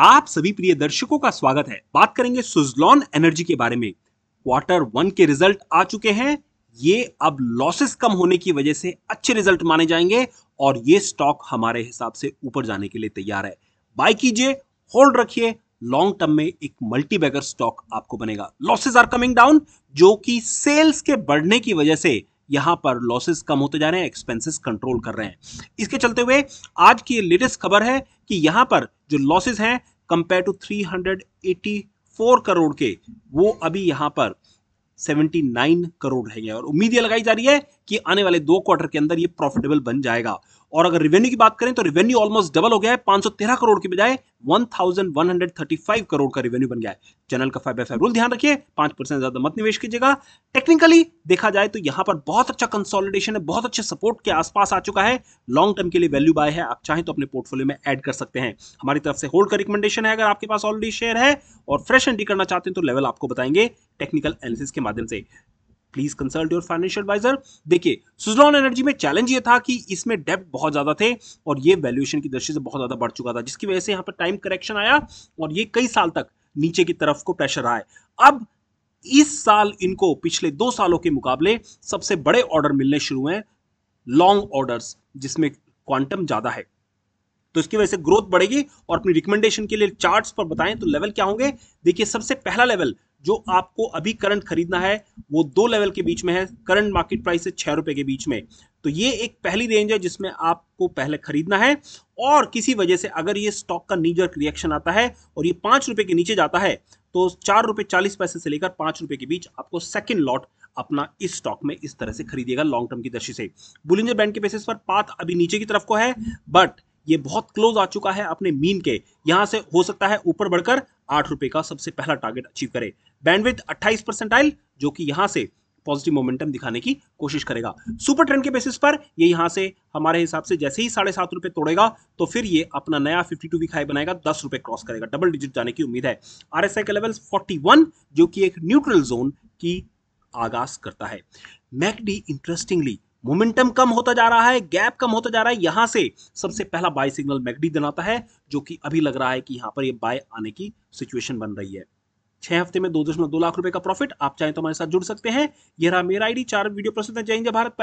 आप सभी प्रिय दर्शकों का स्वागत है बात करेंगे सुजलॉन एनर्जी के बारे में क्वार्टर वन के रिजल्ट आ चुके हैं ये अब लॉसेस कम होने की वजह से अच्छे रिजल्ट माने जाएंगे और ये स्टॉक हमारे हिसाब से ऊपर जाने के लिए तैयार है बाय कीजिए होल्ड रखिए लॉन्ग टर्म में एक मल्टीबैगर स्टॉक आपको बनेगा लॉसेज आर कमिंग डाउन जो कि सेल्स के बढ़ने की वजह से यहां पर लॉसेस कम होते जा रहे हैं एक्सपेंसेस कंट्रोल कर रहे हैं इसके चलते हुए आज की लेटेस्ट खबर है कि यहां पर जो लॉसेस हैं कंपेयर टू 384 करोड़ के वो अभी यहां पर 79 करोड़ रहेंगे और उम्मीद ये लगाई जा रही है कि आने वाले दो क्वार्टर के अंदर ये प्रॉफिटेबल बन जाएगा और अगर रेवेन्यू की बात करें तो रेवेन्यू ऑलमोस्ट डबल हो गया है 513 करोड़ के बजाय 1135 करोड़ का रेवेन्यू बन गया है चैनल का फाइव बाई रूल ध्यान रखिए पांच परसेंट ज्यादा मत निवेश कीजिएगा टेक्निकली देखा जाए तो यहां पर बहुत अच्छा कंसोलिडेशन है बहुत अच्छे सपोर्ट के आसपास आ चुका है लॉन्ग टर्म के लिए वैल्यू बाय है आप चाहें तो अपने पोर्टफोलियो में एड कर सकते हैं हमारी तरफ से होल्ड का रिकमेंडेशन है अगर आपके पास ऑलरेडी शेयर है और फ्रेश एंट्री करना चाहते हैं तो लेवल आपको बताएंगे टेक्निकल एनालिसिस के माध्यम से please consult your financial adviser देखिए सुजलॉन एनर्जी में चैलेंज ये था कि इसमें डेप्ट बहुत ज्यादा थे और ये वैल्यूएशन की दृष्टि से बहुत ज्यादा बढ़ चुका था जिसकी वजह से यहाँ पर टाइम करेक्शन आया और ये कई साल तक नीचे की तरफ को प्रेशर आए अब इस साल इनको पिछले दो सालों के मुकाबले सबसे बड़े ऑर्डर मिलने शुरू हैं लॉन्ग ऑर्डर्स जिसमें क्वांटम ज्यादा है तो इसकी वजह से ग्रोथ बढ़ेगी और अपनी रिकमेंडेशन के लिए चार्ट्स पर बताएं तो लेवल क्या होंगे देखिए सबसे पहला लेवल जो आपको अभी करंट खरीदना है वो दो लेवल के बीच में है करंट मार्केट प्राइस से छः रुपये के बीच में तो ये एक पहली रेंज है जिसमें आपको पहले खरीदना है और किसी वजह से अगर ये स्टॉक का नीजर रिएक्शन आता है और ये पाँच रुपये के नीचे जाता है तो चार रुपये चालीस पैसे से लेकर पाँच रुपये के बीच आपको सेकेंड लॉट अपना इस स्टॉक में इस तरह से खरीदिएगा लॉन्ग टर्म की दृष्टि से बुलिंजर बैंड के बेसिस पर पाथ अभी नीचे की तरफ को है बट ये बहुत क्लोज आ चुका है अपने मीन के यहाँ से हो सकता है ऊपर बढ़कर आठ रुपए का सबसे पहला टारगेट अचीव करे बैंडविथ अट्ठाईस परसेंटाइल जो कि यहाँ से पॉजिटिव मोमेंटम दिखाने की कोशिश करेगा सुपर ट्रेंड के बेसिस पर ये यहाँ से हमारे हिसाब से जैसे ही साढ़े सात रुपए तोड़ेगा तो फिर ये अपना नया 52 वीक हाई बनाएगा दस रुपए क्रॉस करेगा डबल डिजिट जाने की उम्मीद है आरएसआई का लेवल 41 जो कि एक न्यूट्रल जोन की आगाज करता है मैकडी इंटरेस्टिंगली मोमेंटम कम होता जा रहा है गैप कम होता जा रहा है यहां से सबसे पहला बाय सिग्नल मैगडी बनाता है जो कि अभी लग रहा है कि यहां पर ये बाय आने की सिचुएशन बन रही है छह हफ्ते में दो दशमलव दो लाख रुपए का प्रॉफिट आप चाहें तो हमारे साथ जुड़ सकते हैं यह रहा मेरा आईडी चार वीडियो प्रस्तुत है जय हिंद भारत